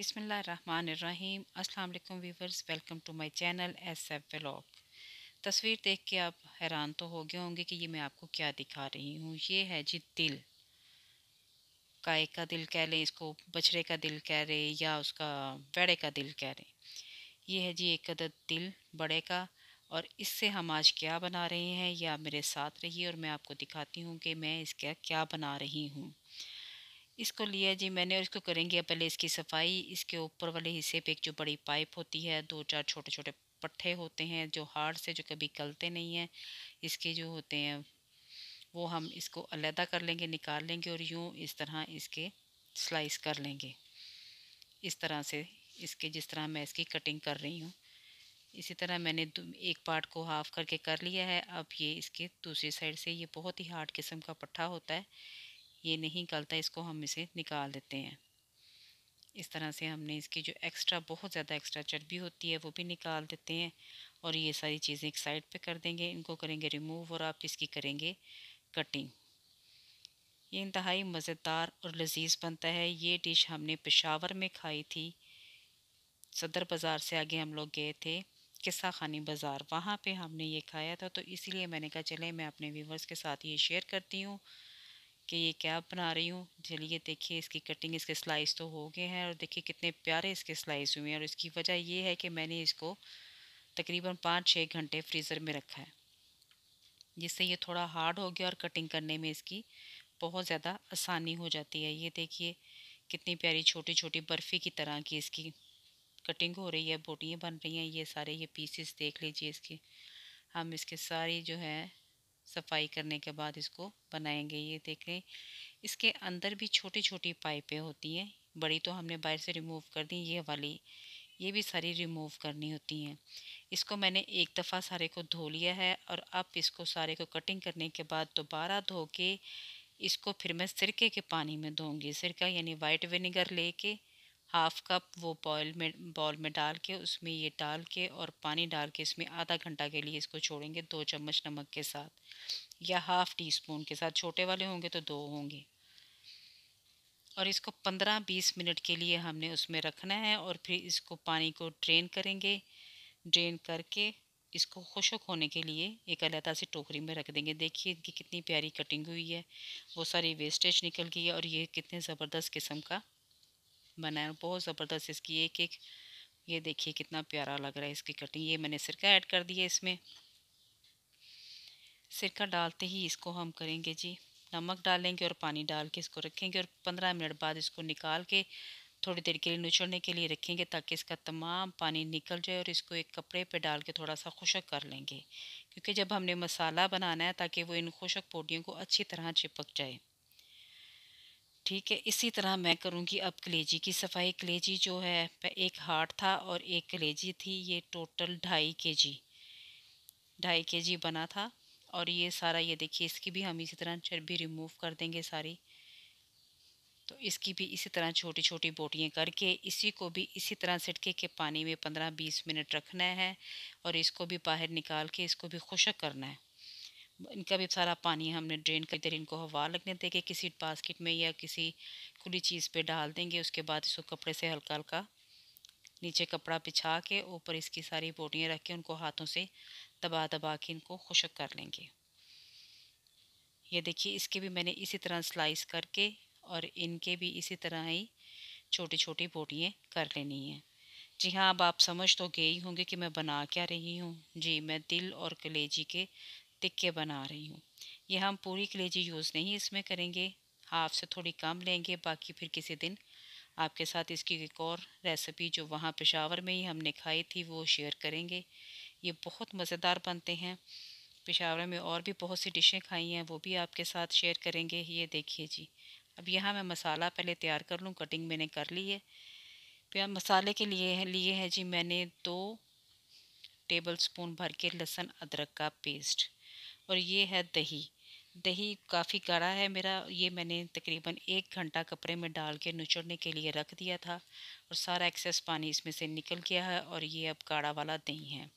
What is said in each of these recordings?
बसमीम अल्लाम viewers welcome to my channel S F vlog तस्वीर देख के आप हैरान तो हो गए होंगे कि ये मैं आपको क्या दिखा रही हूँ ये है जी दिल काय का दिल कह लें इसको बछड़े का दिल कह रहे या उसका बेड़े का दिल कह रहे ये है जी एक अदद दिल बड़े का और इससे हम आज क्या बना रहे हैं या मेरे साथ रहिए और मैं आपको दिखाती हूँ कि मैं इसका क्या बना रही हूँ इसको लिया जी मैंने और इसको करेंगे पहले इसकी सफाई इसके ऊपर वाले हिस्से पे एक जो बड़ी पाइप होती है दो चार छोटे छोटे पट्ठे होते हैं जो हार्ड से जो कभी गलते नहीं हैं इसके जो होते हैं वो हम इसको अलहदा कर लेंगे निकाल लेंगे और यूँ इस तरह इसके स्लाइस कर लेंगे इस तरह से इसके जिस तरह मैं इसकी कटिंग कर रही हूँ इसी तरह मैंने एक पार्ट को हाफ़ करके कर लिया है अब ये इसके दूसरी साइड से ये बहुत ही हार्ड किस्म का पट्ठा होता है ये नहीं निकलता इसको हम इसे निकाल देते हैं इस तरह से हमने इसकी जो एक्स्ट्रा बहुत ज़्यादा एक्स्ट्रा चर्बी होती है वो भी निकाल देते हैं और ये सारी चीज़ें एक साइड पे कर देंगे इनको करेंगे रिमूव और आप इसकी करेंगे कटिंग ये इंतहाई मज़ेदार और लजीज बनता है ये डिश हमने पेशावर में खाई थी सदर बाज़ार से आगे हम लोग गए थे किस्सा खानी बाज़ार वहाँ पे हमने ये खाया था तो इसीलिए मैंने कहा चले मैं अपने व्यूवर्स के साथ ये शेयर करती हूँ कि ये क्या बना रही हूँ चलिए देखिए इसकी कटिंग इसके स्लाइस तो हो गए हैं और देखिए कितने प्यारे इसके स्लाइस हुए हैं और इसकी वजह ये है कि मैंने इसको तकरीबन पाँच छः घंटे फ्रीज़र में रखा है जिससे ये थोड़ा हार्ड हो गया और कटिंग करने में इसकी बहुत ज़्यादा आसानी हो जाती है ये देखिए कितनी प्यारी छोटी छोटी बर्फ़ी की तरह की इसकी कटिंग हो रही है बोटियाँ बन रही हैं ये सारे ये पीसेस देख लीजिए इसके हम इसके सारी जो है सफाई करने के बाद इसको बनाएंगे ये देखें इसके अंदर भी छोटी छोटी पाइपें होती हैं बड़ी तो हमने बाहर से रिमूव कर दी ये वाली ये भी सारी रिमूव करनी होती हैं इसको मैंने एक दफ़ा सारे को धो लिया है और अब इसको सारे को कटिंग करने के बाद दोबारा धो के इसको फिर मैं सिरके के पानी में धोंगी सिरका यानी वाइट विनीगर लेके हाफ़ कप वो बॉयल में बॉल में डाल के उसमें ये डाल के और पानी डाल के इसमें आधा घंटा के लिए इसको छोड़ेंगे दो चम्मच नमक के साथ या हाफ़ टी स्पून के साथ छोटे वाले होंगे तो दो होंगे और इसको पंद्रह बीस मिनट के लिए हमने उसमें रखना है और फिर इसको पानी को ड्रेन करेंगे ड्रेन करके इसको खुशक होने के लिए एक अलहदा सी टोकरी में रख देंगे देखिए इनकी कितनी प्यारी कटिंग हुई है वो सारी वेस्टेज निकल गई है और ये कितने ज़बरदस्त किस्म का बनाया है बहुत ज़बरदस्त इसकी एक एक ये देखिए कितना प्यारा लग रहा है इसकी कटिंग ये मैंने सिरका ऐड कर दिया इसमें सिरका डालते ही इसको हम करेंगे जी नमक डालेंगे और पानी डाल के इसको रखेंगे और पंद्रह मिनट बाद इसको निकाल के थोड़ी देर के लिए नुचड़ने के लिए रखेंगे ताकि इसका तमाम पानी निकल जाए और इसको एक कपड़े पे डाल के थोड़ा सा खुशक कर लेंगे क्योंकि जब हमने मसाला बनाना है ताकि वो इन खुशक पोटियों को अच्छी तरह चिपक जाए ठीक है इसी तरह मैं करूँगी अब कलेजी की सफाई कलेजी जो है एक हार्ट था और एक कलेजी थी ये टोटल ढाई के जी ढाई के जी बना था और ये सारा ये देखिए इसकी भी हम इसी तरह चर्बी रिमूव कर देंगे सारी तो इसकी भी इसी तरह छोटी छोटी बोटियाँ करके इसी को भी इसी तरह सिटके के पानी में पंद्रह बीस मिनट रखना है और इसको भी बाहर निकाल के इसको भी खुशक करना है इनका भी सारा पानी हमने ड्रेन कर देर इनको हवा लगने देंगे किसी बास्केट में या किसी खुली चीज़ पे डाल देंगे उसके बाद इसको कपड़े से हल्का हल्का नीचे कपड़ा बिछा के ऊपर इसकी सारी बोटियाँ रख के उनको हाथों से दबा दबा के इनको खुशक कर लेंगे ये देखिए इसके भी मैंने इसी तरह स्लाइस करके और इनके भी इसी तरह ही छोटी छोटी बोटियाँ कर लेनी है जी हाँ अब आप समझ तो गए ही होंगे कि मैं बना क्या रही हूँ जी मैं दिल और कलेजी के टिक्के बना रही हूँ ये हम पूरी कलेजी यूज़ नहीं इसमें करेंगे हाफ से थोड़ी कम लेंगे बाकी फिर किसी दिन आपके साथ इसकी एक और रेसिपी जो वहाँ पेशावर में ही हमने खाई थी वो शेयर करेंगे ये बहुत मज़ेदार बनते हैं पेशावर में और भी बहुत सी डिशें खाई हैं वो भी आपके साथ शेयर करेंगे ये देखिए जी अब यहाँ मैं मसाला पहले तैयार कर लूँ कटिंग मैंने कर ली है फिर मसाले के लिए है लिए हैं जी मैंने दो टेबल स्पून भर के लहसुन अदरक का पेस्ट और ये है दही दही काफ़ी गाढ़ा है मेरा ये मैंने तकरीबन एक घंटा कपड़े में डाल के नुचड़ने के लिए रख दिया था और सारा एक्सेस पानी इसमें से निकल गया है और ये अब गाढ़ा वाला दही है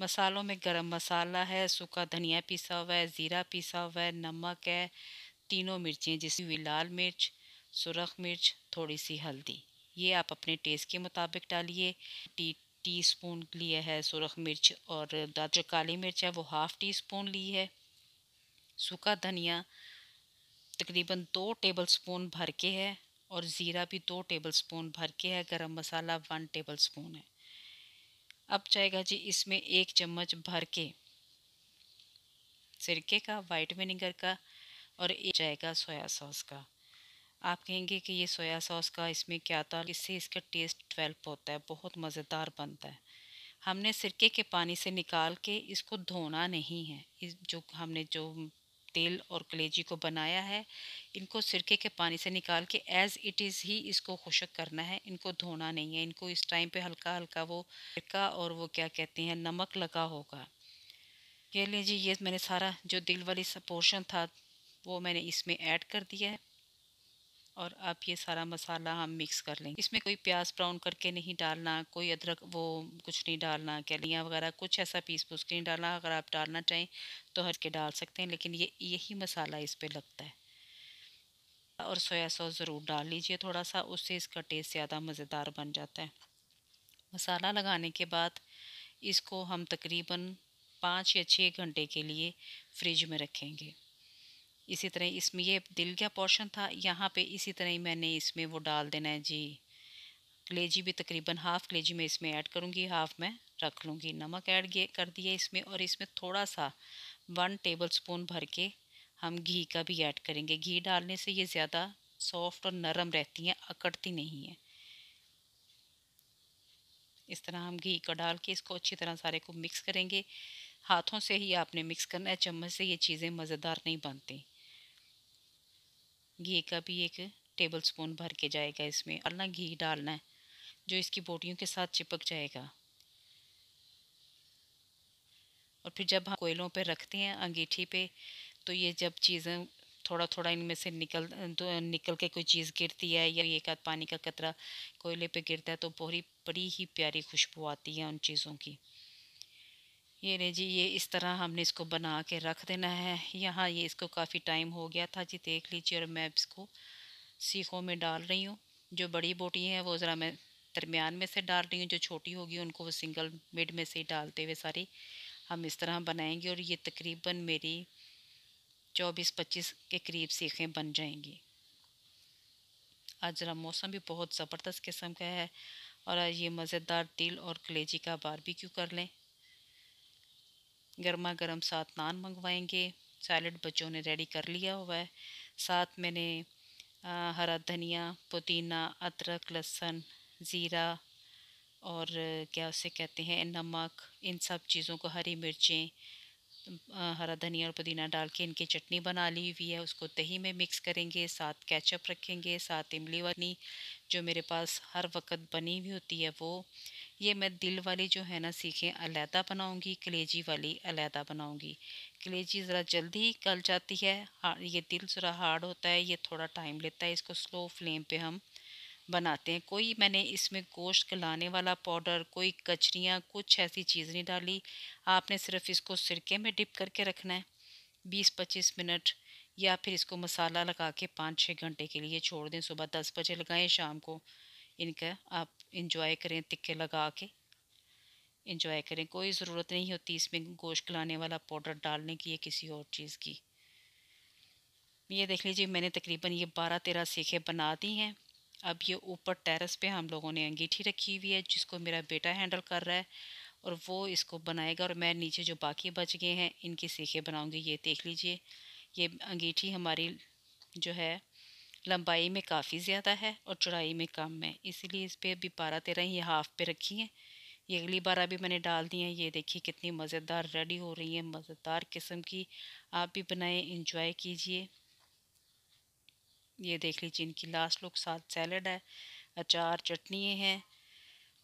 मसालों में गरम मसाला है सूखा धनिया पिसा हुआ है ज़ीरा पिसा हुआ है नमक है तीनों मिर्चें जिसमें हुई लाल मिर्च सुरख मिर्च थोड़ी सी हल्दी ये आप अपने टेस्ट के मुताबिक डालिए टी टी स्पून लिया है सुरख मिर्च और जो काली मिर्च है वो हाफ़ टी स्पून ली है सूखा धनिया तकरीबन दो टेबल स्पून भर के है और ज़ीरा भी दो टेबल स्पून भर के है गरम मसाला वन टेबल स्पून है अब जाएगा जी इसमें एक चम्मच भर के सिरके का वाइट विनीगर का और एक जाएगा सोया सॉस का आप कहेंगे कि ये सोया सॉस का इसमें क्या था इससे इसका टेस्ट डेवलप होता है बहुत मज़ेदार बनता है हमने सिरके के पानी से निकाल के इसको धोना नहीं है इस जो हमने जो तेल और कलेजी को बनाया है इनको सिरके के पानी से निकाल के एज़ इट इज़ ही इसको खुशक करना है इनको धोना नहीं है इनको इस टाइम पे हल्का हल्का वो सिरका और वो क्या कहते हैं नमक लगा होगा ये लीजिए ये मैंने सारा जो दिल वाली सा पोर्शन था वो मैंने इसमें ऐड कर दिया है और आप ये सारा मसाला हम मिक्स कर लेंगे इसमें कोई प्याज ब्राउन करके नहीं डालना कोई अदरक वो कुछ नहीं डालना कैलियाँ वगैरह कुछ ऐसा पीस पूस के नहीं डालना अगर आप डालना चाहें तो हर के डाल सकते हैं लेकिन ये यही मसाला इस पर लगता है और सोया सॉस ज़रूर डाल लीजिए थोड़ा सा उससे इसका टेस्ट ज़्यादा मज़ेदार बन जाता है मसाला लगाने के बाद इसको हम तकरीबन पाँच या छः घंटे के लिए फ्रिज में रखेंगे इसी तरह इसमें ये दिल का पोर्शन था यहाँ पे इसी तरह ही मैंने इसमें वो डाल देना है जी कलेजी भी तकरीबन हाफ़ कलेजी मैं इसमें ऐड करूँगी हाफ़ मैं रख लूँगी नमक ऐड कर दिया इसमें और इसमें थोड़ा सा वन टेबल स्पून भर के हम घी का भी ऐड करेंगे घी डालने से ये ज़्यादा सॉफ्ट और नरम रहती हैं अकड़ती नहीं है इस तरह हम घी को डाल के इसको अच्छी तरह सारे को मिक्स करेंगे हाथों से ही आपने मिक्स करना है चम्मच से ये चीज़ें मज़ेदार नहीं बनती घी का भी एक टेबल स्पून भर के जाएगा इसमें ना घी डालना है जो इसकी बोटियों के साथ चिपक जाएगा और फिर जब हम कोयलों पे रखते हैं अंगीठी पे तो ये जब चीज़ें थोड़ा थोड़ा इनमें से निकल तो निकल के कोई चीज़ गिरती है या एक आध पानी का कतरा कोयले पे गिरता है तो बहुत ही बड़ी ही प्यारी खुशबू आती है उन चीज़ों की ये नहीं जी ये इस तरह हमने इसको बना के रख देना है यहाँ ये इसको काफ़ी टाइम हो गया था जी देख लीजिए और मैं इसको सीखों में डाल रही हूँ जो बड़ी बोटी हैं वो ज़रा मैं दरमियान में से डाल रही हूँ जो छोटी होगी उनको वो सिंगल मिड में से ही डालते हुए सारी हम इस तरह बनाएंगे और ये तकरीबन मेरी चौबीस पच्चीस के करीब सीखें बन जाएंगी आज ज़रा मौसम भी बहुत ज़बरदस्त किस्म का है और आज ये मज़ेदार तिल और कलेजी का बारबेक्यू कर लें गर्मा गर्म साथ नान मंगवाएंगे सैलड बच्चों ने रेडी कर लिया हुआ है साथ मैंने हरा धनिया पुदीना अदरक लहसुन ज़ीरा और क्या उसे कहते हैं नमक इन सब चीज़ों को हरी मिर्चें हरा धनिया और पुदीना डाल के इनकी चटनी बना ली हुई है उसको दही में मिक्स करेंगे साथ केचप रखेंगे साथ इमली वनी जो मेरे पास हर वक्त बनी हुई होती है वो ये मैं दिल वाली जो है ना सीखें अलहदा बनाऊंगी कलेजी वाली अलहदा बनाऊंगी कलेजी ज़रा जल्दी ही गल जाती है ये दिल ज़रा हार्ड होता है ये थोड़ा टाइम लेता है इसको स्लो फ्लेम पे हम बनाते हैं कोई मैंने इसमें गोश्त गलाने वाला पाउडर कोई कचरियाँ कुछ ऐसी चीज़ नहीं डाली आपने सिर्फ इसको सिरके में डिप करके रखना है बीस पच्चीस मिनट या फिर इसको मसाला लगा के पाँच छः घंटे के लिए छोड़ दें सुबह दस बजे लगाएं शाम को इनका आप इंजॉय करें तिक्के लगा के इंजॉय करें कोई ज़रूरत नहीं होती इसमें गोश्त खिलाने वाला पाउडर डालने की या किसी और चीज़ की ये देख लीजिए मैंने तकरीबन ये बारह तेरह सीखें बना दी हैं अब ये ऊपर टेरेस पे हम लोगों ने अंगीठी रखी हुई है जिसको मेरा बेटा हैंडल कर रहा है और वो इसको बनाएगा और मैं नीचे जो बाकी बच गए हैं इनकी सीखें बनाऊंगी ये देख लीजिए ये अंगीठी हमारी जो है लंबाई में काफ़ी ज़्यादा है और चौड़ाई में कम है इसीलिए इस पर अभी बारह तेरह ही हाफ़ पे रखी हैं ये अगली बार अभी मैंने डाल दी हैं ये देखिए कितनी मज़ेदार रेडी हो रही है मज़ेदार किस्म की आप भी बनाएं इंजॉय कीजिए ये देख लीजिए इनकी लास्ट लुक साथ सैलड है अचार चटनी है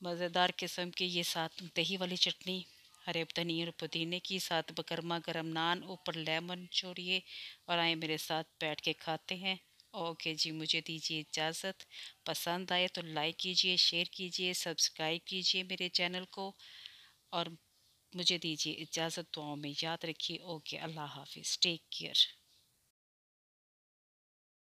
मज़ेदार किस्म के ये साथ दही वाली चटनी हरे धनी और पुदीने की साथ बकरमा गर्म नान ऊपर लेमन छोड़िए और आए मेरे साथ बैठ के खाते हैं ओके जी मुझे दीजिए इजाज़त पसंद आए तो लाइक कीजिए शेयर कीजिए सब्सक्राइब कीजिए मेरे चैनल को और मुझे दीजिए इजाज़त दुआओं में याद रखिए ओके अल्लाह हाफिज़ टेक केयर